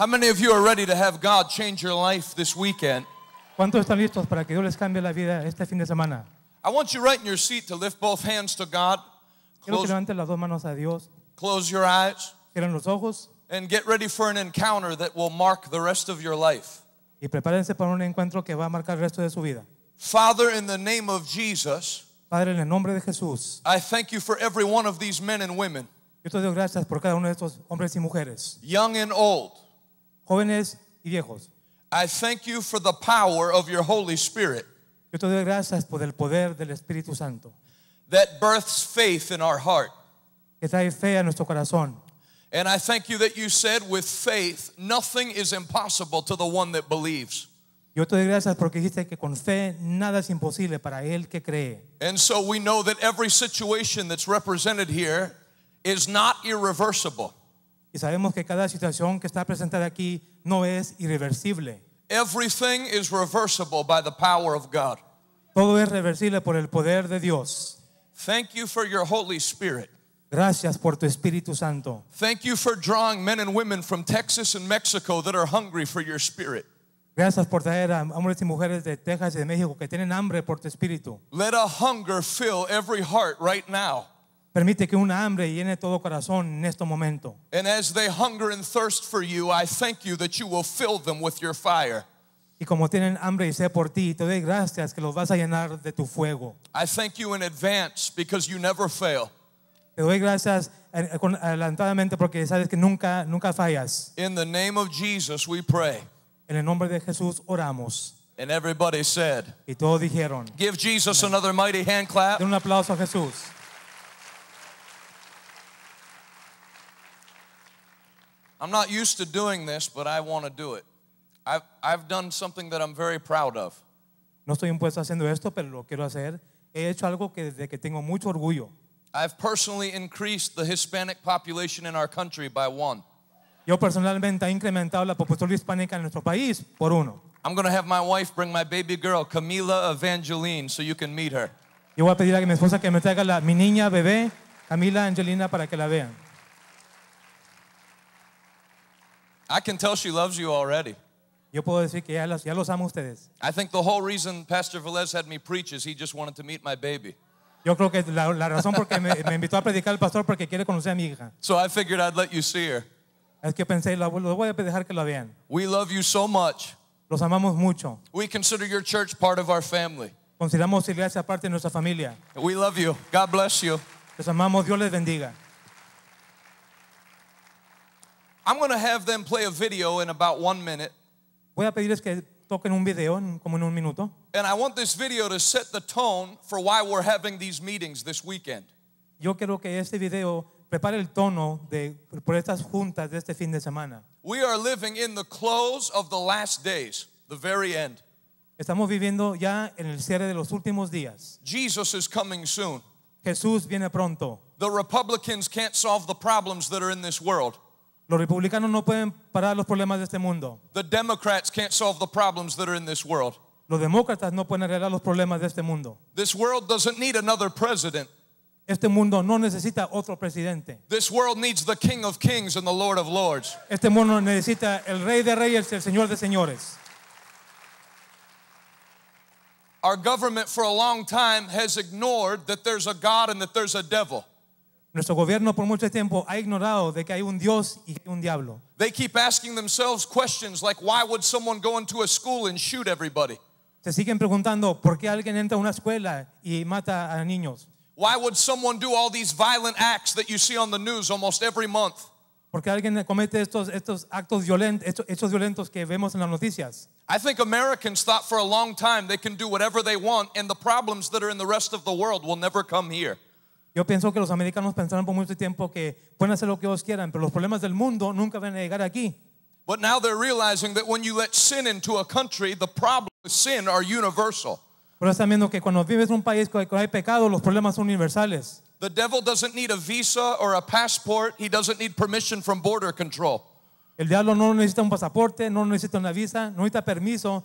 How many of you are ready to have God change your life this weekend? I want you right in your seat to lift both hands to God. Close, las dos manos a Dios, close your eyes los ojos and get ready for an encounter that will mark the rest of your life. y prepárense para un encuentro que va a marcar el resto de su vida. Father, in the name of Jesus, Padre, en el nombre de Jesús, I thank you for every one of these men and women, yo te doy gracias por cada uno de estos hombres y mujeres, young and old, jóvenes y viejos. I thank you for the power of your Holy Spirit Yo te doy gracias por el poder del Espíritu Santo that births faith in our heart. que trae fe a nuestro corazón. And I thank you that you said, with faith, nothing is impossible to the one that believes. Yo te doy gracias porque dijiste que con fe nada es imposible para el que cree. And so we know that every situation that's represented here is not irreversible. Y sabemos que cada situación que está presentada aquí no es irreversible. Everything is reversible by the power of God. Todo es reversible por el poder de Dios. Thank you for your Holy Spirit. Gracias por tu Espíritu Santo. Thank you for drawing men and women from Texas and Mexico that are hungry for your spirit. Gracias por traer a hombres y mujeres de Texas y de México que tienen hambre por tu espíritu. Let a hunger fill every heart right now. Permite que una hambre llene todo corazón en este momento. And as they hunger and thirst for you, I thank you that you will fill them with your fire. Y como tienen hambre y sed por ti, te doy gracias que los vas a llenar de tu fuego. I thank you in advance because you never fail. Te doy gracias eh, adelantadamente porque sabes que nunca nunca fallas. In the name of Jesus we pray. En el nombre de Jesús oramos. And everybody said. Y todos dijeron. Give Jesus another mighty hand clap. Den un aplauso a Jesús. I'm not used to doing this, but I want to do it. I've, I've done something that I'm very proud of. No estoy impuesto haciendo esto, pero lo quiero hacer. He hecho algo que desde que tengo mucho orgullo. I've personally increased the Hispanic population in our country by one. Yo personalmente he incrementado la población hispánica en nuestro país por uno. I'm going to have my wife bring my baby girl, Camila Evangeline, so you can meet her. Yo voy a pedir a mi esposa que me traiga la, mi niña bebé, Camila Angelina, para que la vean. I can tell she loves you already. Yo puedo decir que ya los, ya los amo ustedes. I think the whole reason Pastor Velez had me preach is he just wanted to meet my baby. Yo creo que la, la razón por que me, me invitó a predicar el pastor porque quiere conocer a mi hija. So I figured I'd let you see her. Es que pensé, lo, lo voy a dejar que la vean. We love you so much. Los amamos mucho. We consider your church part of our family. Consideramos iglesia parte de nuestra familia. We love you. God bless you. amamos. Dios les bendiga. I'm going to have them play a video in about one minute. Voy a pedirles que toquen un video en, como en un minuto. And I want this video to set the tone for why we're having these meetings this weekend. Yo quiero que este video prepare el tono de por estas juntas de este fin de semana. We are living in the close of the last days, the very end. Estamos viviendo ya en el cierre de los últimos días. Jesus is coming soon. Jesús viene pronto. The Republicans can't solve the problems that are in this world. Los republicanos no pueden parar los problemas de este mundo. The Democrats can't solve the problems that are in this world. Los demócratas no pueden arreglar los problemas de este mundo. This world doesn't need another president. Este mundo no necesita otro presidente. This world needs the King of Kings and the Lord of Lords. Este mundo necesita el Rey de Reyes y el Señor de Señores. Our government for a long time has ignored that there's a God and that there's a devil. Nuestro gobierno por mucho tiempo ha ignorado de que hay un Dios y que hay un diablo. They keep asking themselves questions like why would someone go into a school and shoot everybody? Se siguen preguntando por qué alguien entra a una escuela y mata a niños. Why would someone do all these violent acts that you see on the news almost every month? Porque alguien comete estos estos actos violentos estos, estos violentos que vemos en las noticias. I think Americans thought for a long time they can do whatever they want and the problems that are in the rest of the world will never come here. Yo pienso que los americanos pensaron por mucho tiempo que pueden hacer lo que ellos quieran, pero los problemas del mundo nunca van a llegar aquí. But now Pero están viendo que cuando vives en un país con hay pecado, los problemas son universales. El diablo no necesita un pasaporte, no necesita una visa, no necesita permiso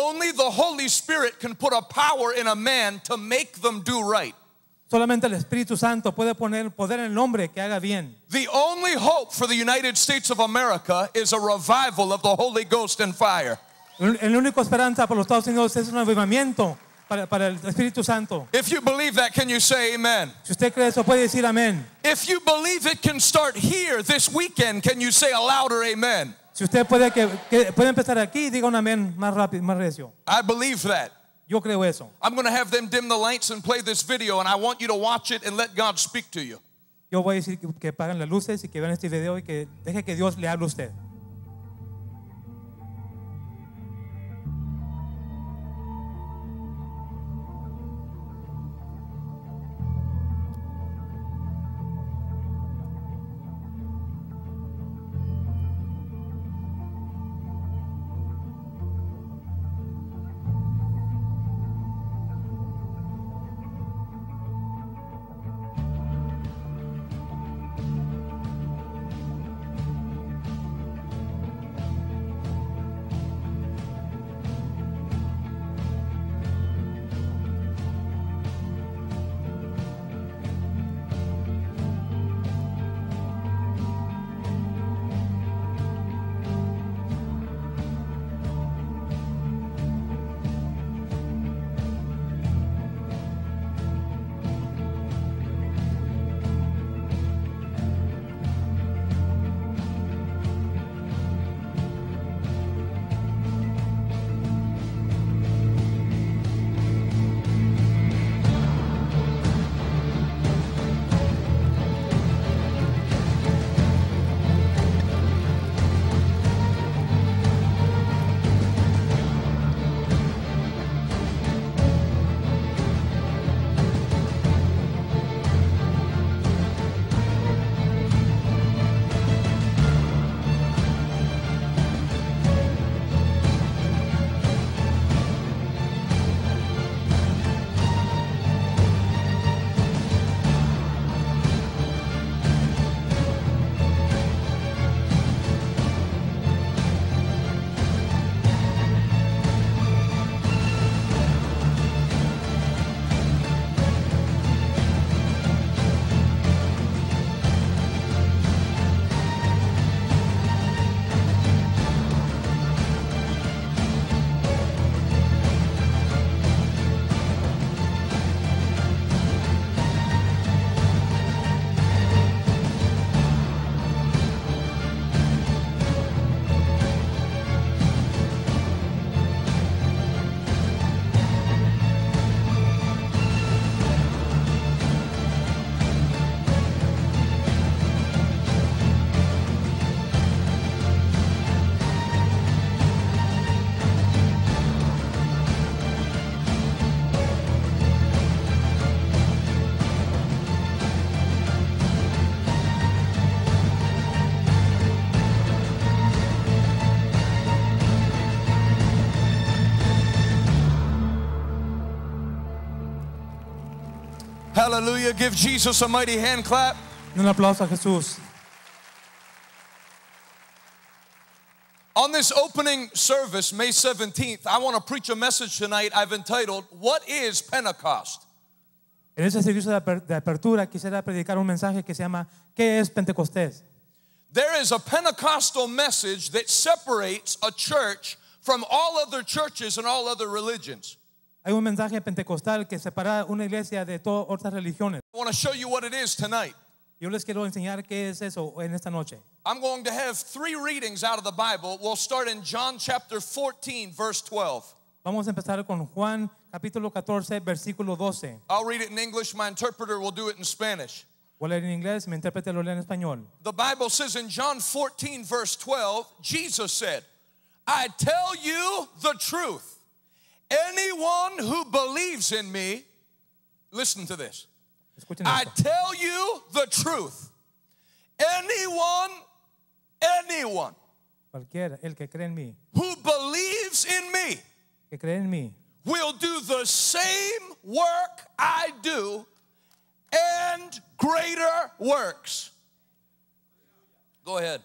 Only the Holy Spirit can put a power in a man to make them do right. Solamente el Espíritu Santo puede poner poder en el hombre que haga bien. The only hope for the United States of America is a revival of the Holy Ghost and fire. El único esperanza para los Estados Unidos es un avivamiento para, para el Espíritu Santo. If you believe that, can you say amen? Si usted cree eso, puede decir amén. If you believe it can start here this weekend, can you say a louder amen? Si usted puede, que, que puede empezar aquí, diga un amén más rápido, más recio. I believe that. Yo creo eso. I'm going to have them dim the lights and play this video, and I want you to watch it and let God speak to you. Yo voy a decir que, que apaguen las luces y que vean este video y que deje que Dios le hable a usted. Hallelujah. Give Jesus a mighty hand clap. Un aplauso a Jesús. On this opening service, May 17th, I want to preach a message tonight I've entitled, What is Pentecost? En ese servicio de apertura quisiera predicar un mensaje que se llama ¿Qué es Pentecostés? There is a Pentecostal message that separates a church from all other churches and all other religions. Hay un mensaje pentecostal que separa una iglesia de todas otras religiones. I want to show you what it is tonight. Yo les quiero enseñar qué es eso en esta noche. I'm going to have three readings out of the Bible. We'll start in John chapter 14 verse 12. Vamos a empezar con Juan capítulo 14 versículo 12. I'll read it in English. My interpreter will do it in Spanish. Voy a en inglés, mi intérprete lo lee en español. The Bible says in John 14 verse 12, Jesus said, "I tell you the truth." Anyone who believes in me, listen to this. I tell you the truth. Anyone, anyone cualquiera, el que cree en mí, who believes in me, que cree en mí, will do the same work I do and greater works. Go ahead.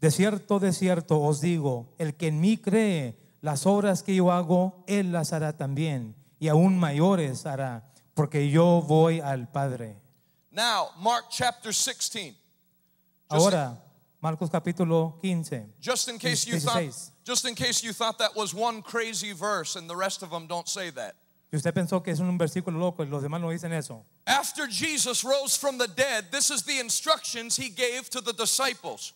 De cierto, de cierto os digo, el que en mí cree, las obras que yo hago, Él las hará también, y aún mayores hará, porque yo voy al Padre. Ahora, Marcos capítulo 15. Just in case you thought, that was one crazy verse and the rest of them don't say that. usted pensó que es un versículo loco y los demás no dicen eso. After Jesus rose from the dead, this is the instructions he gave to the disciples.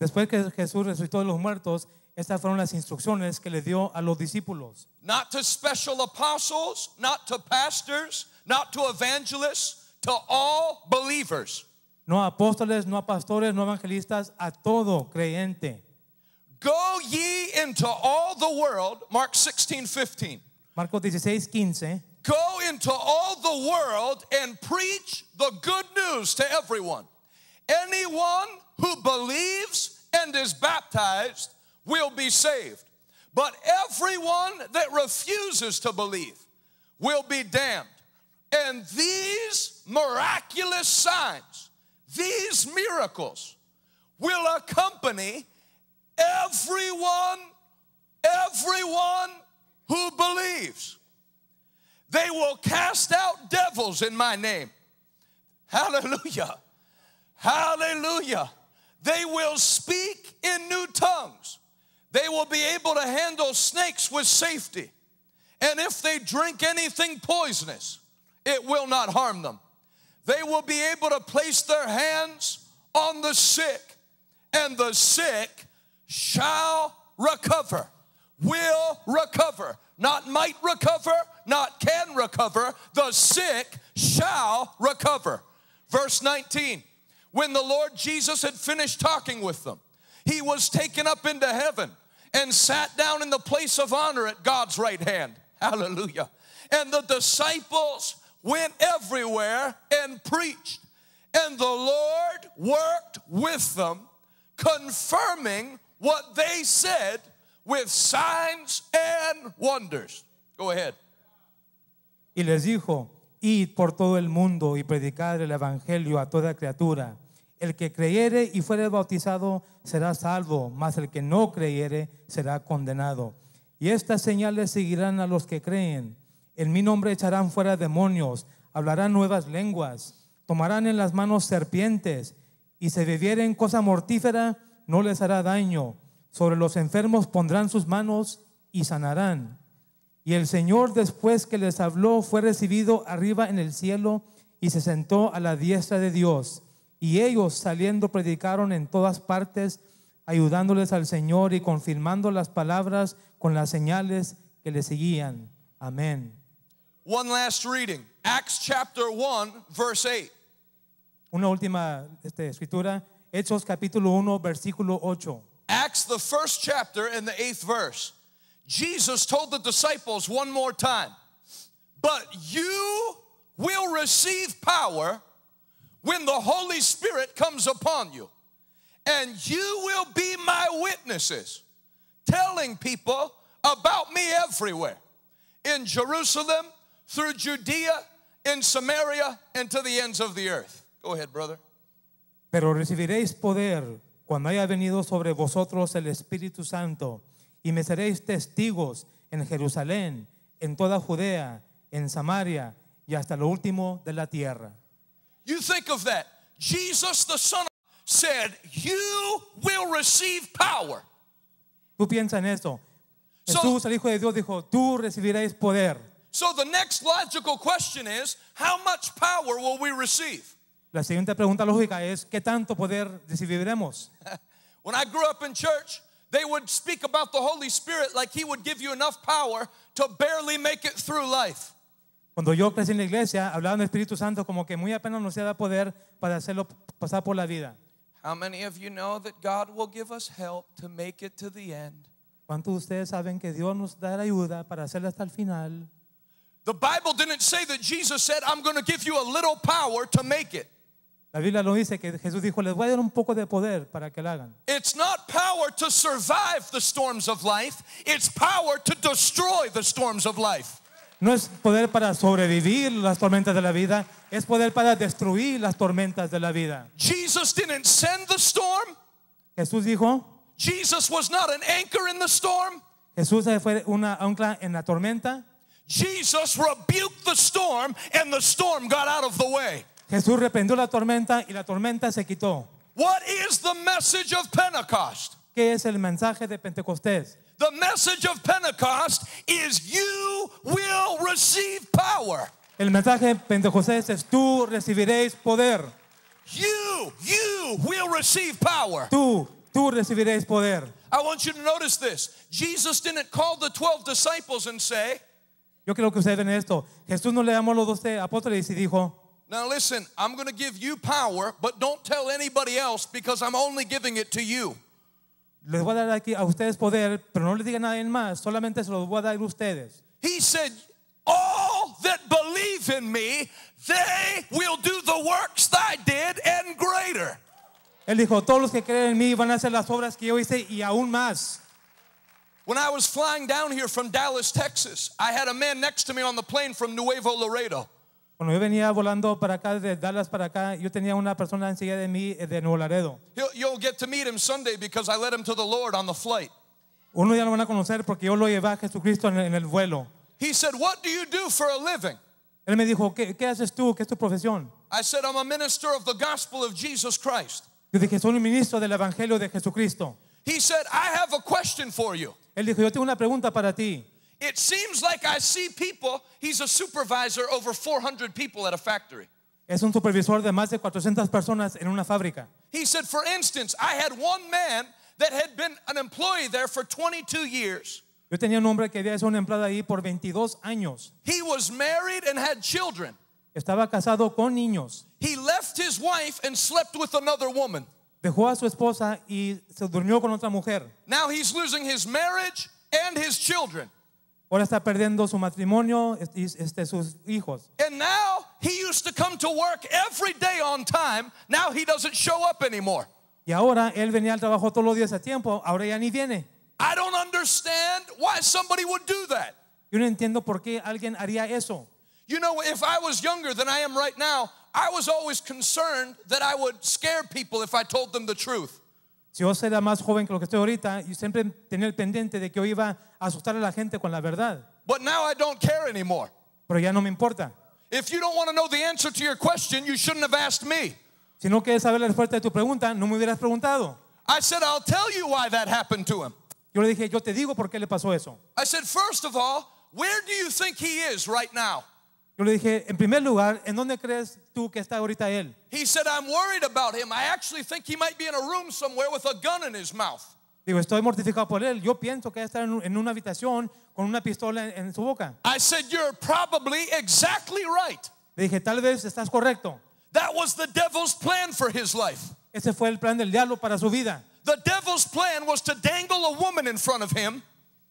Después que Jesús resucitó de los muertos, Estas fueron las instrucciones que le dio a los discípulos. Not to special apostles, not to pastors, not to evangelists, to all believers. No a apóstoles, no a pastores, no evangelistas, a todo creyente. Go ye into all the world, Mark 16:15. 15. Marcos Go into all the world and preach the good news to everyone. Anyone who believes and is baptized will be saved. But everyone that refuses to believe will be damned. And these miraculous signs, these miracles, will accompany everyone, everyone who believes. They will cast out devils in my name. Hallelujah. Hallelujah. They will speak in new tongues. They will be able to handle snakes with safety. And if they drink anything poisonous, it will not harm them. They will be able to place their hands on the sick, and the sick shall recover, will recover. Not might recover, not can recover. The sick shall recover. Verse 19 When the Lord Jesus had finished talking with them, he was taken up into heaven and sat down in the place of honor at God's right hand. Hallelujah. And the disciples went everywhere and preached. And the Lord worked with them, confirming what they said with signs and wonders. Go ahead. Y les dijo, id por todo el mundo y predicad el evangelio a toda criatura. El que creyere y fuere bautizado será salvo, mas el que no creyere será condenado. Y estas señales seguirán a los que creen. En mi nombre echarán fuera demonios, hablarán nuevas lenguas, tomarán en las manos serpientes, y si bebieren cosa mortífera, no les hará daño. Sobre los enfermos pondrán sus manos y sanarán. Y el Señor después que les habló fue recibido arriba en el cielo y se sentó a la diestra de Dios y ellos saliendo predicaron en todas partes, ayudándoles al Señor y confirmando las palabras con las señales que le seguían. Amén. One last reading, Acts chapter 1, verse 8. Una última este, escritura, Hechos capítulo 1, versículo 8. Acts the first chapter and the eighth verse. Jesus told the disciples one more time, but you will receive power when the Holy Spirit comes upon you. And you will be my witnesses, telling people about me everywhere in Jerusalem, through Judea, in Samaria, and to the ends of the earth. Go ahead, brother. Pero recibiréis poder cuando haya venido sobre vosotros el Espíritu Santo, y me seréis testigos en Jerusalén, en toda Judea, en Samaria y hasta lo último de la tierra. You think of that. Jesus, the Son of God, said, You will receive power. Tú piensa en eso. Jesús, el Hijo de Dios, dijo, Tú recibiréis poder. So the next logical question is, How much power will we receive? La siguiente pregunta lógica es, ¿qué tanto poder recibiremos? When I grew up in church, they would speak about the Holy Spirit like He would give you enough power to barely make it through life. Cuando yo crecí en la iglesia, hablaban del Espíritu Santo como que muy apenas nos da poder para hacerlo pasar por la vida. ¿Cuántos de ustedes saben que Dios nos dará ayuda para hacerlo hasta el final? The Bible didn't say that Jesus said, I'm going to give you a little power to make it. La Biblia lo dice que Jesús dijo, les voy a dar un poco de poder para que lo hagan. It's not power to survive the storms of life, it's power to destroy the storms of life. No es poder para sobrevivir las tormentas de la vida, es poder para destruir las tormentas de la vida. Jesus didn't send the storm. Jesús dijo, Jesus was Jesús fue una ancla en la tormenta. Jesús reprendió la tormenta y la tormenta se quitó. What ¿Qué es el mensaje de Pentecostés? The message of Pentecost is you will receive power. El mensaje de Pentecostés es tú recibiréis poder. You, you will receive power. Tú, tú recibiréis poder. I want you to notice this. Jesus didn't call the 12 disciples and say, Yo creo que ustedes ven esto. Jesús no le llamó a los 12 apóstoles y dijo, Now listen, I'm going to give you power, but don't tell anybody else because I'm only giving it to you les voy a dar aquí a ustedes poder, pero no les diga nadie más, solamente se los voy a dar a ustedes. He said, all that believe in me, they will do the works I did and greater. Él dijo, todos los que creen en mí van a hacer las obras que yo hice y aún más. When I was flying down here from Dallas, Texas, I had a man next to me on the plane from Nuevo Laredo. Cuando yo venía volando para acá, de Dallas para acá, yo tenía una persona silla de mí eh, de Nuevo Laredo. get to meet him Sunday because I him to the Lord on the flight. Uno ya lo van a conocer porque yo lo llevé a Jesucristo en el, vuelo. He said, What do you do for a living? Él me dijo, ¿qué, haces tú? ¿Qué es tu profesión? I said, I'm a minister of the gospel of Jesus Christ. Yo dije, soy un ministro del Evangelio de Jesucristo. He said, I have a question for you. Él dijo, yo tengo una pregunta para ti. It seems like I see people, he's a supervisor over 400 people at a factory. Es un supervisor de más de 400 personas en una fábrica. He said, for instance, I had one man that had been an employee there for 22 years. Yo tenía un hombre que había sido un empleado ahí por 22 años. He was married and had children. Estaba casado con niños. He left his wife and slept with another woman. Dejó a su esposa y se durmió con otra mujer. Now he's losing his marriage and his children. Ahora está perdiendo su matrimonio y este, sus hijos. And now he used to come to work every day on time. Now he doesn't show up anymore. Y ahora él venía al trabajo todos los días a tiempo, ahora ya ni viene. I don't understand why somebody would do that. Yo no entiendo por qué alguien haría eso. You know, if I was younger than I am right now, I was always concerned that I would scare people if I told them the truth. Si yo era más joven que lo que estoy ahorita, y siempre tenía el pendiente de que yo iba a asustar a la gente con la verdad. Pero ya no me importa. Si no quieres saber la respuesta de tu pregunta, no me hubieras preguntado. Yo le dije, yo te digo por qué le pasó eso. I said first of all, where do you think he is right now? Yo le dije, en primer lugar, ¿en dónde crees tú que está ahorita él? He said, I'm worried about him. I actually think he might be in a room somewhere with a gun in his mouth. Digo, estoy mortificado por él. Yo pienso que está en una habitación con una pistola en, su boca. I said, you're probably exactly right. Le dije, tal vez estás correcto. That was the devil's plan for his life. Ese fue el plan del diablo para su vida. The devil's plan was to dangle a woman in front of him.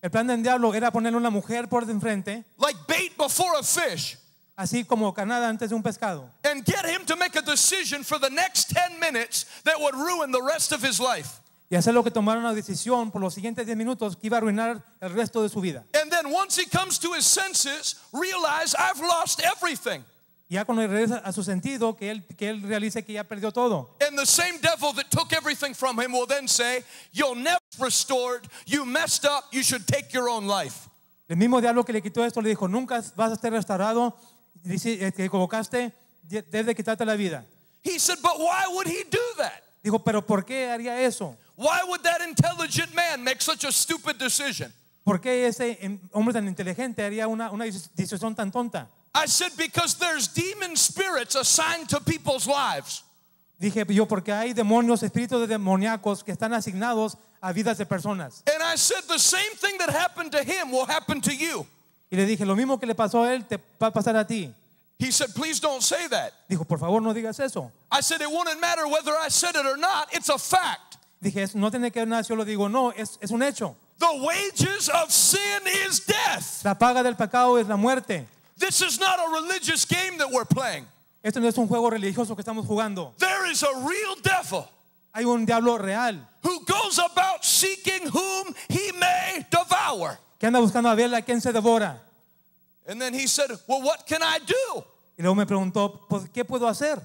El plan del diablo era ponerle una mujer por de enfrente. Like bait before a fish. Así como Canadá antes de un pescado. And get him to make a decision for the next 10 minutes that would ruin the rest of his life. Y hacer lo que tomaron una decisión por los siguientes 10 minutos que iba a arruinar el resto de su vida. And then once he comes to his senses, realize I've lost everything. Ya cuando regresa a su sentido, que él, que él realice que ya perdió todo. And the same devil that took everything from him will then say, You'll never restored, you messed up, you should take your own life. El mismo diablo que le quitó esto le dijo, nunca vas a ser restaurado, dice, este, que colocaste debes de quitarte la vida. He said, but why would he do that? Dijo, pero ¿por qué haría eso? Why would that intelligent man make such a stupid decision? ¿Por qué ese hombre tan inteligente haría una, una decisión tan tonta? I said because there's demon spirits assigned to people's lives. Dije yo porque hay demonios, espíritus de demoníacos que están asignados a vidas de personas. And I said the same thing that happened to him will happen to you. Y le dije, lo mismo que le pasó a él te va a pasar a ti. He said, please don't say that. Dijo, por favor, no digas eso. I said, it wouldn't matter whether I said it or not. It's a fact. Dije, no tiene que ver nada si yo lo digo. No, es, es un hecho. The wages of sin is death. La paga del pecado es la muerte. This is not a religious game that we're playing. Esto no es un juego religioso que estamos jugando. There is a real devil. Hay un diablo real. Who goes about seeking whom he may devour. devour. Que anda buscando a ver a quién se devora. And then he said, "Well, what can I do?" Y luego me preguntó, pues, ¿qué puedo hacer?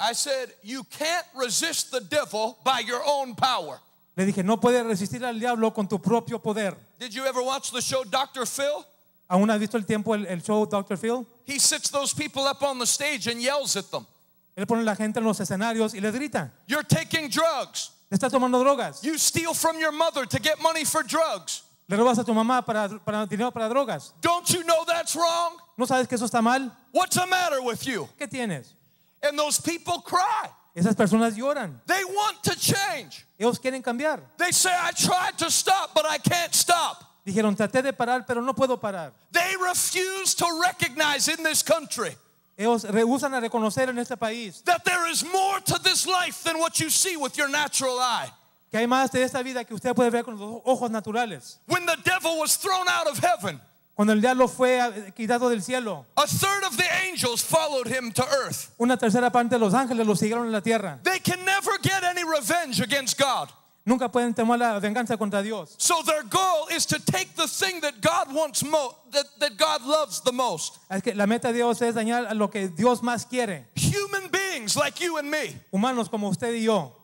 I said, "You can't resist the devil by your own power." Le dije, no puedes resistir al diablo con tu propio poder. Did you ever watch the show Dr. Phil? ¿Aún has visto el tiempo el, el show Dr. Phil? He sits those people up on the stage and yells at them. Él pone la gente en los escenarios y les grita. You're taking drugs. Estás tomando drogas. You steal from your mother to get money for drugs. Le robas a tu mamá para, para dinero para drogas. Don't you know that's wrong? ¿No sabes que eso está mal? What's the matter with you? ¿Qué tienes? And those people cry. Esas personas lloran. They want to change. Ellos quieren cambiar. They say I tried to stop but I can't stop. Dijeron traté de parar pero no puedo parar. They refuse to recognize in this country. Ellos rehusan a reconocer en este país. That there is more to this life than what you see with your natural eye. hay más de esta vida que usted puede ver con los ojos naturales. cuando el diablo fue ah, quitado del cielo, Una tercera parte de los ángeles lo siguieron en la tierra. Nunca pueden tomar la venganza contra Dios. Así que la meta de Dios es dañar a lo que Dios más quiere. Humanos como usted y yo.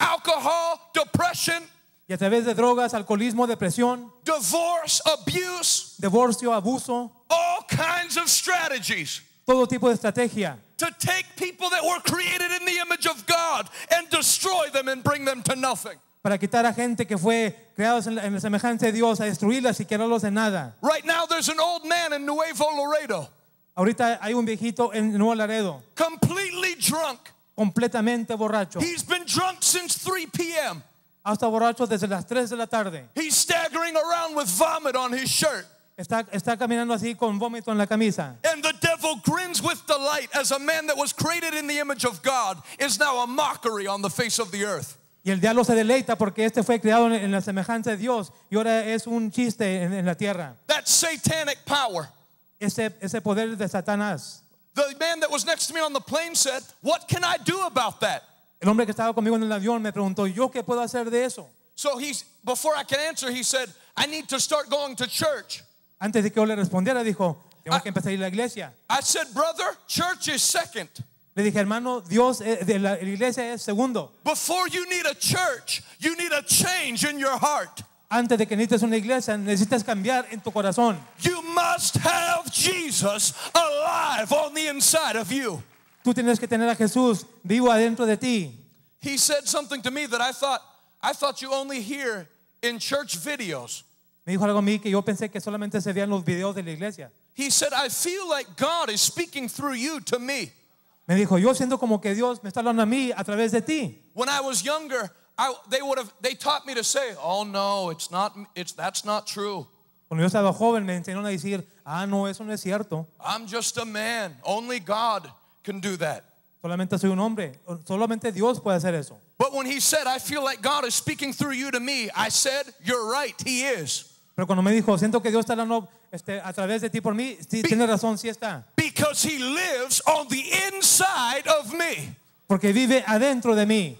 alcohol, depression, y a través de drogas, alcoholismo, depresión, divorce, abuse, divorcio, abuso, all kinds of strategies todo tipo de estrategia to take people that were created in the image of God and destroy them and bring them to nothing. para quitar a gente que fue creados en la, semejanza de Dios, a destruirlas y quedarlos de nada. Right now there's an old man in Nuevo Laredo, Ahorita hay un viejito en Nuevo Laredo completely drunk, completamente borracho. He's been drunk since 3 p.m. hasta borracho desde las 3 de la tarde. He's staggering around with vomit on his shirt. Está, está caminando así con vómito en la camisa. And the devil grins with delight as a man that was created in the image of God is now a mockery on the face of the earth. Y el diablo se deleita porque este fue creado en la semejanza de Dios y ahora es un chiste en, en la tierra. That satanic power. Ese, ese poder de Satanás. The man that was next to me on the plane said, "What can I do about that?" El hombre que estaba conmigo en el avión me preguntó, "¿Yo qué puedo hacer de eso?" So he's before I can answer, he said, "I need to start going to church." Antes de que yo le respondiera, dijo, "Tengo I, que empezar a ir a la iglesia." I said, "Brother, church is second." Le dije, hermano, Dios eh, de la iglesia es segundo. Before you need a church, you need a change in your heart. Antes de que necesites una iglesia, necesitas cambiar en tu corazón. Tú tienes que tener a Jesús vivo adentro de ti. He me videos. dijo algo a mí que yo pensé que solamente se veían los videos de la iglesia. He me. dijo, yo siento como que Dios me está hablando a mí a través de ti. When I was younger, I, they would have they taught me to say, "Oh no, it's not it's that's not true." Cuando yo estaba joven me enseñaron decir, "Ah, no, eso no es cierto." I'm just a man. Only God can do that. Solamente soy un hombre. Solamente Dios puede hacer eso. But when he said, "I feel like God is speaking through you to me," I said, "You're right. He is." Pero cuando me dijo, siento que Dios está hablando este, a través de ti por mí, sí, Be, tiene razón, sí está. Because he lives on the inside of me. Porque vive adentro de mí.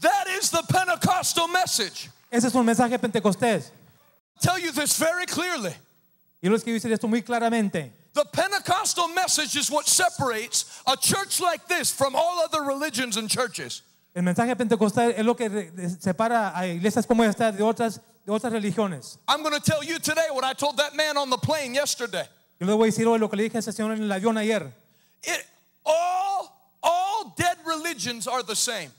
That is the Pentecostal message. Ese es un mensaje pentecostés. Tell you this very clearly. Yo les quiero decir esto muy claramente. The Pentecostal message is what separates a church like this from all other religions and churches. El mensaje pentecostal es lo que separa a iglesias como esta de otras de otras religiones. I'm going to tell you today what I told that man on the plane yesterday. Yo le voy a decir hoy lo que le dije a ese señor en el avión ayer. It, all all dead religions are the same.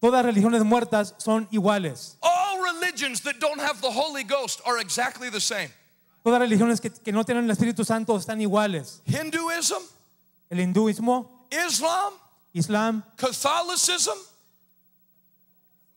Todas religiones muertas son iguales. All religions that don't have the Holy Ghost are exactly the same. Todas religiones que, que no tienen el Espíritu Santo están iguales. Hinduism, El hinduismo, Islam, Islam, Catholicism,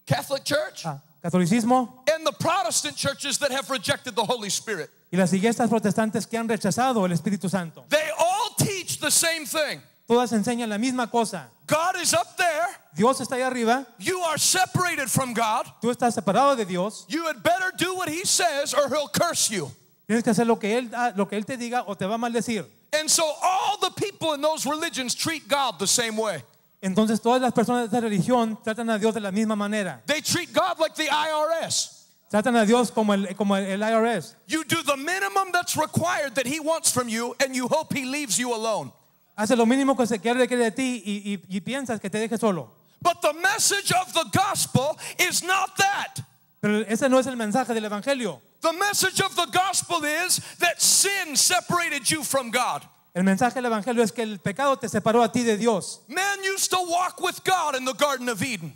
Catholic Church, ah, catolicismo and the Protestant churches that have rejected the Holy Spirit. y las iglesias protestantes que han rechazado el Espíritu Santo. They all teach the same thing. Todas enseñan la misma cosa. God is up there. Dios está ahí arriba. You are separated from God. Tú estás separado de Dios. You had better do what he says or he'll curse you. Tienes que hacer lo que él ah, lo que él te diga o te va a maldecir. And so all the people in those religions treat God the same way. Entonces todas las personas de esta religión tratan a Dios de la misma manera. They treat God like the IRS. Tratan a Dios como el, como el IRS. You do the minimum that's required that he wants from you and you hope he leaves you alone. Hace lo mínimo que se quiere de ti y, y, y piensas que te deje solo. But the message of the gospel is not that. Pero ese no es el mensaje del evangelio. The message of the gospel is that sin separated you from God. El mensaje del evangelio es que el pecado te separó a ti de Dios. Man used to walk with God in the Garden of Eden.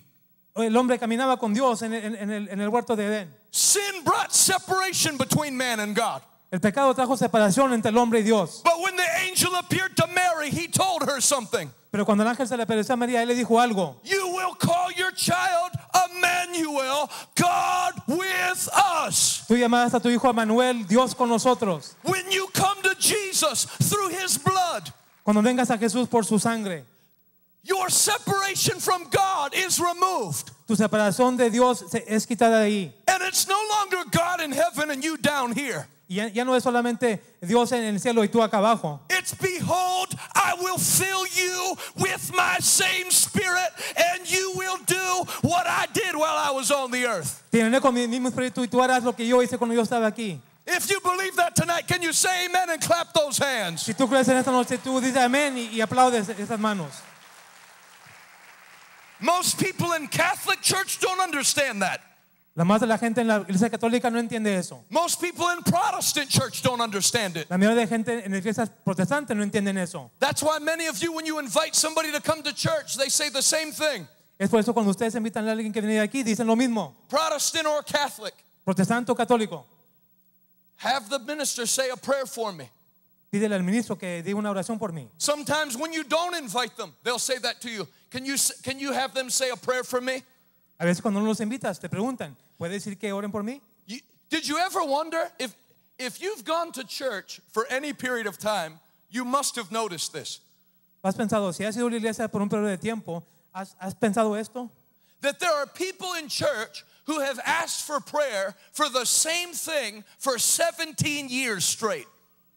El hombre caminaba con Dios en, el en, el, en el huerto de Edén. Sin brought separation between man and God. El pecado trajo separación entre el hombre y Dios. But when the angel appeared to Mary, he told her something. Pero cuando el ángel se le apareció a María, él le dijo algo. You will call your child Emmanuel, God with us. Tú llamarás a tu hijo Emmanuel, Dios con nosotros. When you come to Jesus through his blood. Cuando vengas a Jesús por su sangre. Your separation from God is removed. Tu separación de Dios es quitada de ahí. And it's no longer God in heaven and you down here. ya, ya no es solamente Dios en el cielo y tú acá abajo. It's behold, I will fill you with my same spirit and you will do what I did while I was on the earth. Tienes con mi mismo espíritu y tú harás lo que yo hice cuando yo estaba aquí. If you believe that tonight, can you say amen and clap those hands? Si tú crees en esta noche, tú dices amén y, y aplaudes esas manos. Most people in Catholic Church don't understand that. La más de la gente en la iglesia católica no entiende eso. Most people in Protestant church don't understand it. La mayoría de gente en iglesias protestantes no entienden eso. That's why many of you when you invite somebody to come to church, they say the same thing. Es por eso cuando ustedes invitan a alguien que viene aquí dicen lo mismo. Protestant or Catholic. Protestante o católico. Have the minister say a prayer for me. Pídele al ministro que dé una oración por mí. Sometimes when you don't invite them, they'll say that to you. Can you can you have them say a prayer for me? A veces cuando no los invitas te preguntan ¿Puede decir que oren por mí? You, did you ever wonder if if you've gone to church for any period of time, you must have noticed this. ¿Has pensado si has ido a la iglesia por un periodo de tiempo, has, has pensado esto? That there are people in church who have asked for prayer for the same thing for 17 years straight.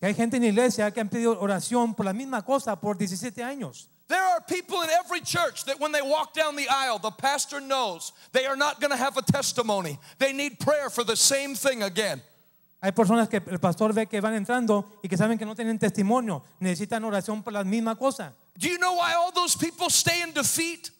Que hay gente en iglesia que han pedido oración por la misma cosa por 17 años. There are people in every church that when they walk down the aisle, the pastor knows they are not going to have a testimony. They need prayer for the same thing again. Hay personas que el pastor ve que van entrando y que saben que no tienen testimonio, necesitan oración por la misma cosa. Do you know why all those people stay in defeat?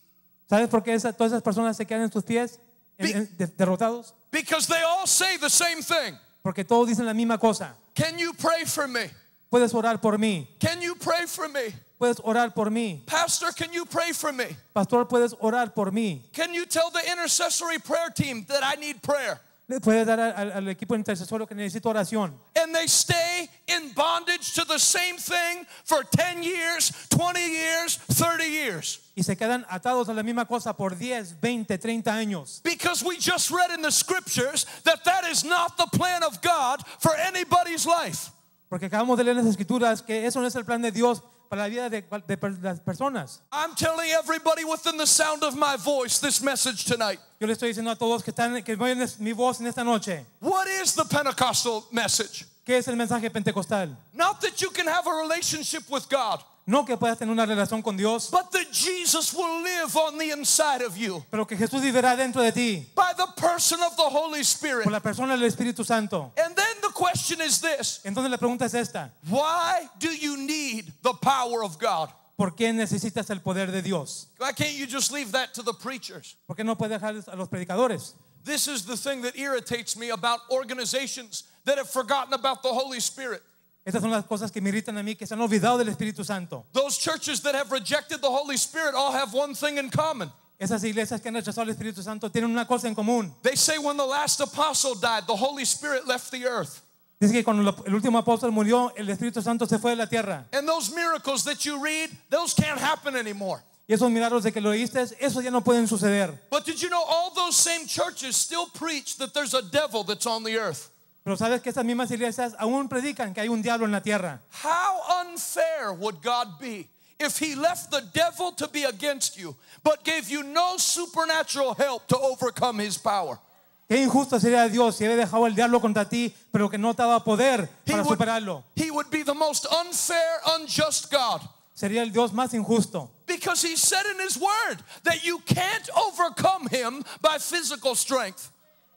¿Sabes por qué esa, todas esas personas se quedan en sus pies en, en, de, derrotados? Because they all say the same thing. Porque todos dicen la misma cosa. Can you pray for me? Puedes orar por mí. Can you pray for me? Puedes orar por mí. Pastor, can you pray for me? Pastor, puedes orar por mí. Can you tell the intercessory prayer team that I need prayer? puedes dar al, al equipo intercesorio que necesito oración. And they stay in bondage to the same thing for 10 years, 20 years, 30 years. Y se quedan atados a la misma cosa por 10, 20, 30 años. Because we just read in the scriptures that that is not the plan of God for anybody's life. Porque acabamos de leer en las escrituras que eso no es el plan de Dios para la vida de, de, de las personas. I'm telling everybody within the sound of my voice this message tonight. Yo le estoy diciendo a todos que están que oyen mi voz en esta noche. What is the Pentecostal message? ¿Qué es el mensaje pentecostal? Not that you can have a relationship with God. No que puedas tener una relación con Dios. But the Jesus will live on the inside of you. Pero que Jesús vivirá dentro de ti. By the person of the Holy Spirit. Por la persona del Espíritu Santo. And then the question is this. Entonces la pregunta es esta. Why do you need the power of God? ¿Por qué necesitas el poder de Dios? Why can't you just leave that to the preachers? ¿Por qué no puedes dejar a los predicadores? This is the thing that irritates me about organizations that have forgotten about the Holy Spirit. Esas son las cosas que me irritan a mí, que se han olvidado del Espíritu Santo. Those churches that have rejected the Holy Spirit all have one thing in common. Esas iglesias que han rechazado el Espíritu Santo tienen una cosa en común. They say when the last apostle died, the Holy Spirit left the earth. Dice que cuando el último apóstol murió, el Espíritu Santo se fue de la tierra. And those miracles that you read, those can't happen anymore. Y esos milagros de que lo oíste, esos ya no pueden suceder. But did you know all those same churches still preach that there's a devil that's on the earth? Pero sabes que esas mismas iglesias aún predican que hay un diablo en la tierra. How unfair would God be if he left the devil to be against you, but gave you no supernatural help to overcome his power. Qué injusto sería Dios si hubiera dejado al diablo contra ti, pero que no te daba poder para would, superarlo. He would be the most unfair, unjust God. Sería el Dios más injusto. Because he said in his word that you can't overcome him by physical strength.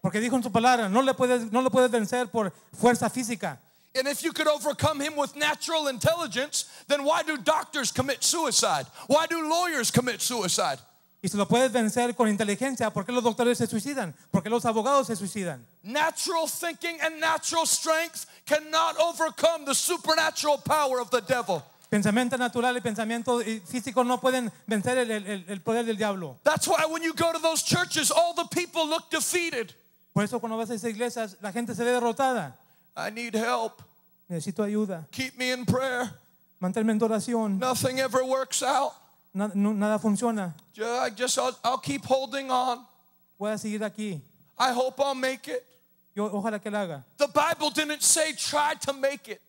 Porque dijo en su palabra, no le puedes, no lo puedes vencer por fuerza física. And if you could overcome him with natural intelligence, then why do doctors commit suicide? Why do lawyers commit suicide? Y si lo puedes vencer con inteligencia, ¿por qué los doctores se suicidan? ¿Por qué los abogados se suicidan? Natural thinking and natural strength cannot overcome the supernatural power of the devil. Pensamiento natural y pensamiento físico no pueden vencer el, el, el poder del diablo. That's why when you go to those churches, all the people look defeated. Por eso cuando vas a esas iglesias, la gente se ve derrotada. I need help. Necesito ayuda. Keep me in prayer. Manténme en oración. Nothing ever works out. Nada, funciona. I just, I'll, keep holding on. Voy a seguir aquí. I hope I'll make it. ojalá que la haga. The Bible didn't say try to make it.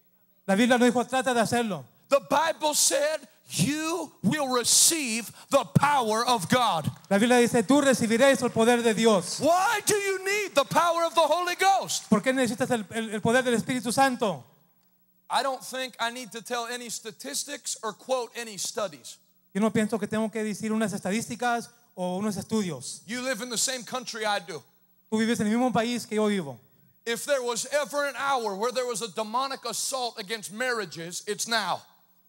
La Biblia no dijo trata de hacerlo. The Bible said you will receive the power of God. La Biblia dice, tú recibiréis el poder de Dios. Why do you need the power of the Holy Ghost? ¿Por qué necesitas el, el poder del Espíritu Santo? I don't think I need to tell any statistics or quote any studies. Yo no pienso que tengo que decir unas estadísticas o unos estudios. You live in the same country I do. Tú vives en el mismo país que yo vivo. If there was ever an hour where there was a demonic assault against marriages, it's now.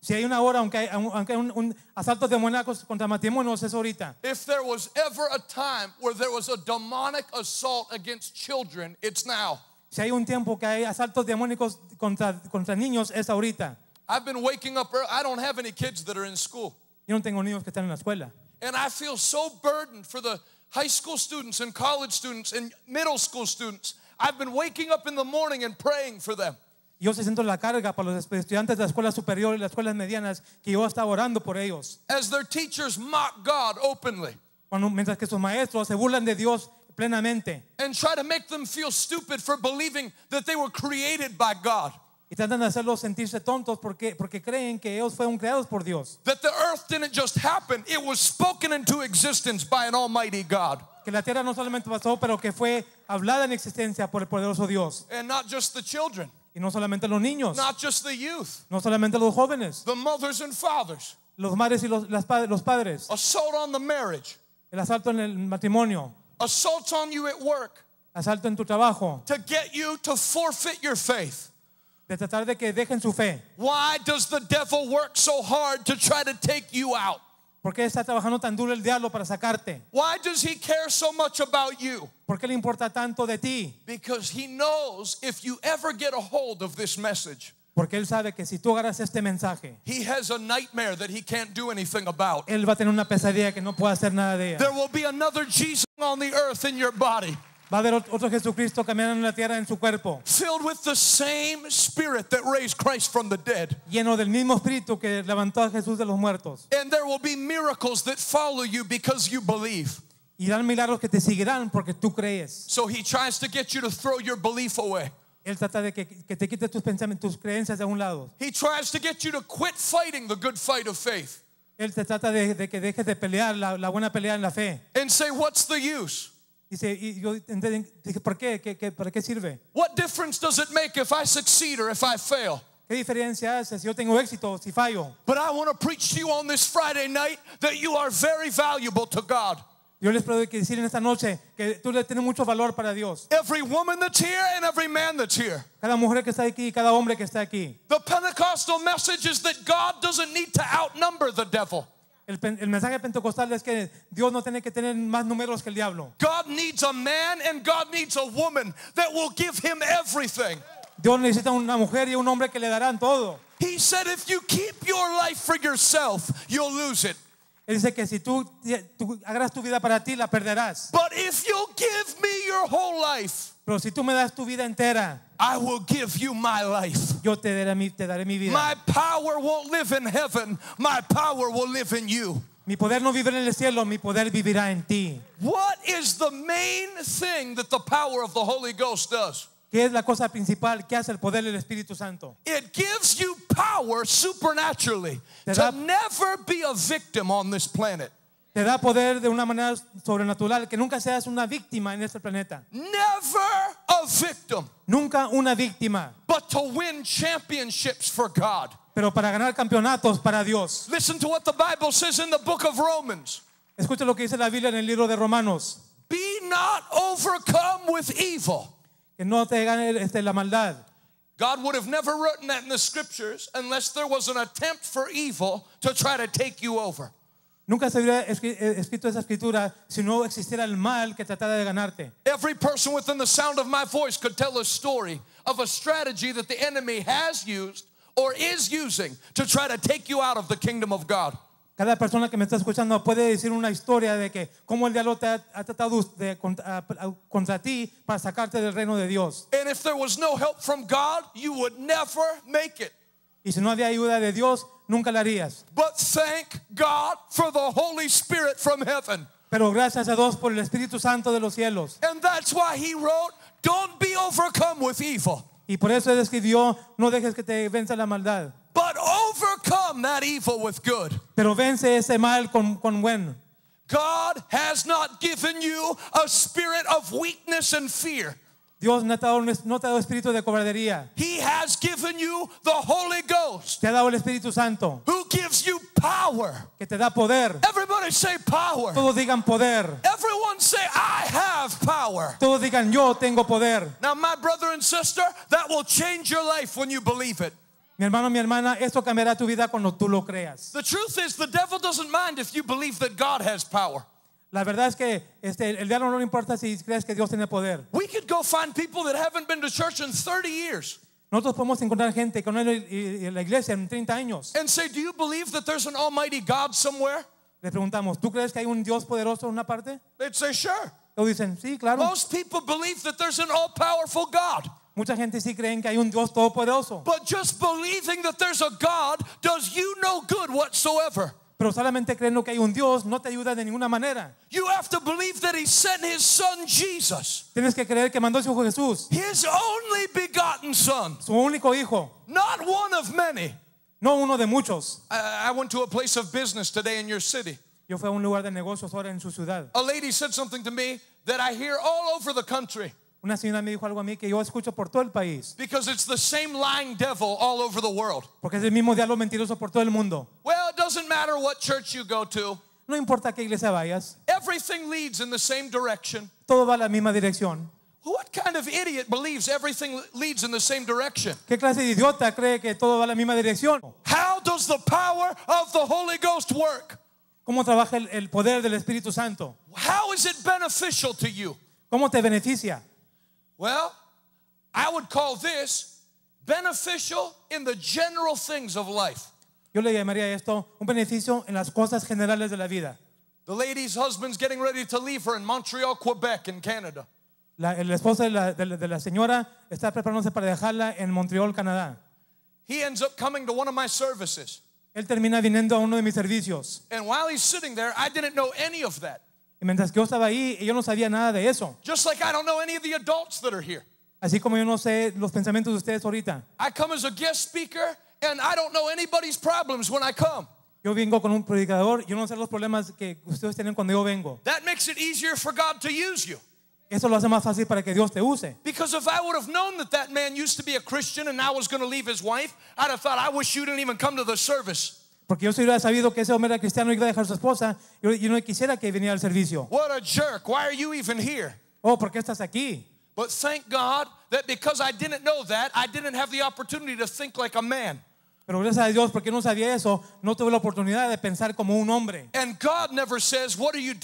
Si hay una hora, aunque hay, aunque hay un, un asalto demoníacos contra matrimonios, es ahorita. If there was ever a time where there was a demonic assault against children, it's now. Si hay un tiempo que hay asaltos demoníacos contra, contra niños, es ahorita. I've been waking up early. I don't have any kids that are in school. Yo no tengo niños que están en la escuela. And I feel so burdened for the high school students and college students and middle school students. I've been waking up in the morning and praying for them. yo siento la carga para los estudiantes de la escuela superior y las escuelas medianas que yo estaba orando por ellos. Cuando, mientras que sus maestros se burlan de Dios plenamente. Y tratan de hacerlos sentirse tontos porque, porque creen que ellos fueron creados por Dios. Que la tierra no solamente pasó, pero que fue hablada en existencia por el poderoso Dios. y no solo los children. Y no solamente los niños. Not just the youth. No solamente los jóvenes. The mothers and fathers. Los madres y los, las, los padres. Assault on the marriage. El asalto en el matrimonio. Assault on you at work. Asalto en tu trabajo. To get you to forfeit your faith. De tratar de que dejen su fe. Why does the devil work so hard to try to take you out? ¿Por qué está trabajando tan duro el diablo para sacarte? Why does he care so much about you? ¿Por qué le importa tanto de ti? Because he knows if you ever get a hold of this message. Porque él sabe que si tú agarras este mensaje, he has a nightmare that he can't do anything about. Él va a tener una pesadilla que no puede hacer nada de ella. There will be another Jesus on the earth in your body. Va a haber otro Jesucristo caminando en la tierra en su cuerpo. Filled with the same spirit that raised Christ from the dead. Lleno del mismo espíritu que levantó a Jesús de los muertos. And there will be miracles that follow you because you believe. Y dan milagros que te seguirán porque tú crees. So he tries to get you to throw your belief away. Él trata de que, que te quites tus pensamientos, tus creencias de un lado. He tries to get you to quit fighting the good fight of faith. Él te trata de, de que dejes de pelear la, la buena pelea en la fe. And say, what's the use? Dice, yo dije, ¿por qué? ¿Qué, qué ¿Para qué sirve? What difference does it make if I succeed or if I fail? ¿Qué diferencia hace si yo tengo éxito o si fallo? But I want to preach to you on this Friday night that you are very valuable to God. Yo les puedo decir en esta noche que tú le tienes mucho valor para Dios. Every woman that's here and every man that's here. Cada mujer que está aquí y cada hombre que está aquí. The Pentecostal message is that God doesn't need to outnumber the devil. El, el, mensaje pentecostal es que Dios no tiene que tener más números que el diablo. God needs a man and God needs a woman that will give him everything. Dios necesita una mujer y un hombre que le darán todo. He said if you keep your life for yourself, you'll lose it. Él dice que si tú, tú hagas tu vida para ti la perderás. But if you give me your whole life, Pero si tú me das tu vida entera, I will give you my life. Yo te daré mi, te daré mi vida. My power won't live in heaven. My power will live in you. Mi poder no vive en el cielo, mi poder vivirá en ti. What is the main thing that the power of the Holy Ghost does? ¿Qué es la cosa principal que hace el poder del Espíritu Santo? It gives you power supernaturally to never be a victim on this planet. Te da poder de una manera sobrenatural, que nunca seas una víctima en este planeta. Never a victim. Nunca una víctima. But to win championships for God. Pero para ganar campeonatos para Dios. Listen to what the Bible says in the book of Romans. Escucha lo que dice la Biblia en el libro de Romanos. Be not overcome with evil. Que no te gane este, la maldad. God would have never written that in the scriptures unless there was an attempt for evil to try to take you over. Nunca se hubiera eh, escrito esa escritura si no existiera el mal que tratara de ganarte. Cada persona que me está escuchando puede decir una historia de que cómo el diablo te ha, tratado contra, ti para sacarte del reino de Dios. Y si no había ayuda de Dios, nunca la harías. But thank God for the Holy Spirit from heaven. Pero gracias a Dios por el Espíritu Santo de los cielos. And that's why he wrote, "Don't be overcome with evil." Y por eso escribió, no dejes que te venza la maldad. But overcome that evil with good. Pero vence ese mal con con bueno. God has not given you a spirit of weakness and fear. Dios no te ha dado, no te ha dado espíritu de cobardería. He has given you the Holy Ghost. Te ha dado el Espíritu Santo. Who gives you power. Que te da poder. Everybody say power. Todos digan poder. Everyone say I have power. Todos digan yo tengo poder. Now my brother and sister, that will change your life when you believe it. Mi hermano, mi hermana, esto cambiará tu vida cuando tú lo creas. The truth is the devil doesn't mind if you believe that God has power. La verdad es que este, el diablo no le importa si crees que Dios tiene poder. We could go find people that haven't been to church in 30 years. Nosotros podemos encontrar gente que no ha ido a la iglesia en 30 años. And say, do you believe that there's an almighty God somewhere? Le preguntamos, ¿tú crees que hay un Dios poderoso en una parte? They'd say, sure. Lo dicen, sí, claro. Most people believe that there's an all-powerful God. Mucha gente sí creen que hay un Dios todopoderoso. But just believing that there's a God does you no good whatsoever pero solamente que hay un Dios no te ayuda de ninguna manera. You have to believe that he sent his son Jesus. Tienes que creer que mandó a su hijo Jesús. His only begotten son. Su único hijo. Not one of many. No uno de muchos. I, I went to a place of business today in your city. Yo fui a un lugar de negocios ahora en su ciudad. A lady said something to me that I hear all over the country. Una señora me dijo algo a mí que yo escucho por todo el país. Porque es el mismo diablo mentiroso por todo el mundo. No importa qué iglesia vayas. Todo va a la misma dirección. ¿Qué clase de idiota cree que todo va a la misma dirección? ¿Cómo trabaja el, poder del Espíritu Santo? ¿Cómo te beneficia? Well, I would call this beneficial in the general things of life. Yo le llamaría esto un beneficio en las cosas generales de la vida. The lady's husband's getting ready to leave her in Montreal, Quebec, in Canada. La, el esposo de la, de, de la señora está preparándose para dejarla en Montreal, Canadá. He ends up coming to one of my services. Él termina viniendo a uno de mis servicios. And while he's sitting there, I didn't know any of that. Y mientras que yo estaba ahí, yo no sabía nada de eso. Just like I don't know any of the adults that are here. Así como yo no sé los pensamientos de ustedes ahorita. I come as a guest speaker and I don't know anybody's problems when I come. Yo vengo con un predicador, yo no sé los problemas que ustedes tienen cuando yo vengo. That makes it easier for God to use you. Eso lo hace más fácil para que Dios te use. Because if I would have known that that man used to be a Christian and now was going to leave his wife, I'd have thought I wish you didn't even come to the service. Porque yo si hubiera sabido que ese hombre era cristiano y iba a dejar a su esposa, yo, no quisiera que viniera al servicio. Oh, ¿por qué estás aquí? Pero gracias a Dios porque no sabía eso, no tuve la oportunidad de pensar como un hombre. God "What are you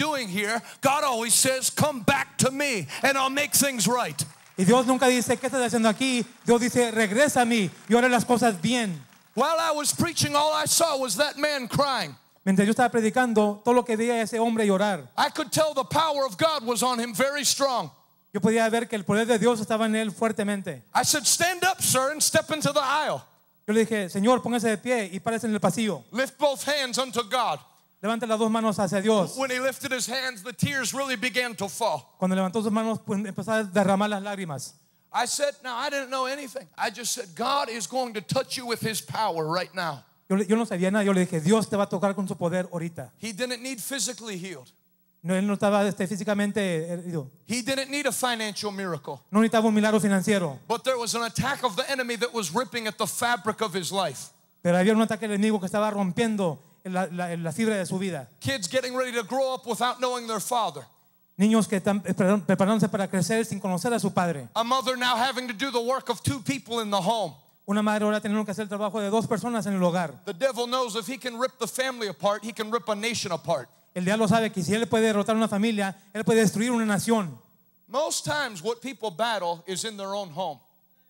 Y Dios nunca dice, "¿Qué estás haciendo aquí?" Dios dice, "Regresa a mí, y haré las cosas bien." While I was preaching, all I saw was that man crying. Mientras yo estaba predicando, todo lo que veía ese hombre llorar. I could tell the power of God was on him very strong. Yo podía ver que el poder de Dios estaba en él fuertemente. I said, "Stand up, sir, and step into the aisle." Yo le dije, "Señor, póngase de pie y párese en el pasillo." Lift both hands unto God. Levante las dos manos hacia Dios. When he lifted his hands, the tears really began to fall. Cuando levantó sus manos, a derramar las lágrimas. I said, now I didn't know anything. I just said, God is going to touch you with his power right now. He didn't need physically healed. No, él no estaba este, físicamente herido. He didn't need a financial miracle. No necesitaba un milagro financiero. But there was an attack of the enemy that was ripping at the fabric of his life. Pero había un ataque del enemigo que estaba rompiendo la, la, la fibra de su vida. Kids getting ready to grow up without knowing their father. Niños que están preparándose para crecer sin conocer a su padre. A mother now having to do the work of two people in the home. Una madre ahora teniendo que hacer el trabajo de dos personas en el hogar. The devil knows if he can rip the family apart, he can rip a nation apart. El diablo sabe que si él puede derrotar una familia, él puede destruir una nación. Most times what people battle is in their own home.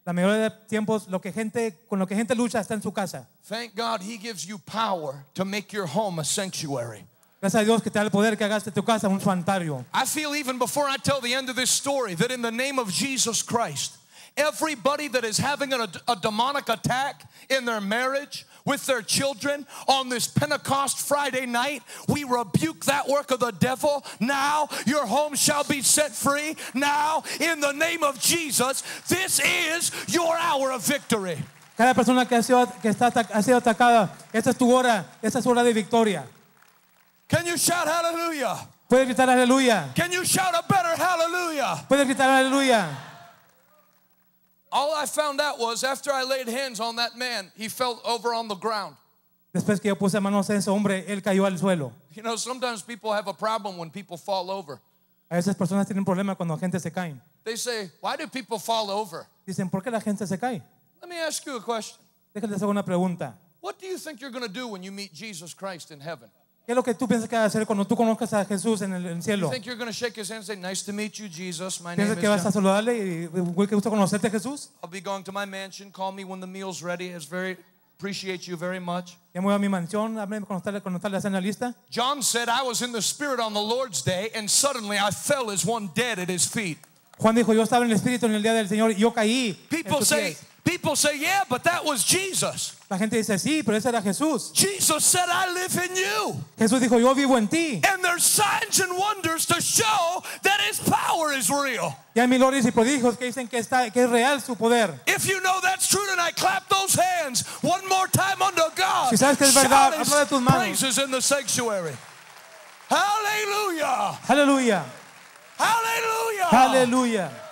La mayoría de tiempos lo que gente con lo que gente lucha está en su casa. Thank God he gives you power to make your home a sanctuary. Gracias a Dios que te da el poder que tu casa un santuario. I feel even before I tell the end of this story that in the name of Jesus Christ, everybody that is having a, a demonic attack in their marriage, with their children on this Pentecost Friday night. We rebuke that work of the devil. Now your home shall be set free. Now, in the name of Jesus, this is your hour of victory. Cada persona que ha sido, que está, ha sido atacada, esta es tu hora, esta es hora de victoria. Can you shout hallelujah? Puede gritar aleluya. Can you shout a better hallelujah? Puede gritar aleluya. All I found out was after I laid hands on that man, he fell over on the ground. Después que yo puse manos en ese hombre, él cayó al suelo. You know, sometimes people have a problem when people fall over. A veces personas tienen problema cuando la gente se cae. They say, "Why do people fall over?" Dicen, "¿Por qué la gente se cae?" Let me ask you a question. Déjale hacer una pregunta. What do you think you're going to do when you meet Jesus Christ in heaven? ¿Qué es lo que tú piensas que va a hacer cuando tú conozcas a Jesús en el en cielo? ¿Piensas que vas a saludarle y güey, qué gusto conocerte, Jesús? I'll be going to my mansion. Call me when the meal's ready. It's very appreciate you very much." Ya me voy a mi mansión, háblame cuando está, cuando está la cena lista. John said, "I was in the spirit on the Lord's day, and suddenly I fell as one dead at his feet." Juan dijo, yo estaba en el Espíritu en el día del Señor y yo caí. en People say, People say, yeah, but that was Jesus. La gente dice, sí, pero ese era Jesús. Jesus said, I live in you. Jesús dijo, yo vivo en ti. And there's signs and wonders to show that his power is real. Y hay milagros y prodigios que dicen que está que es real su poder. If you know that's true then I clap those hands one more time under God. Si sabes que es verdad, aplaude tus manos. Praises in the sanctuary. Hallelujah. Hallelujah. Hallelujah. Hallelujah.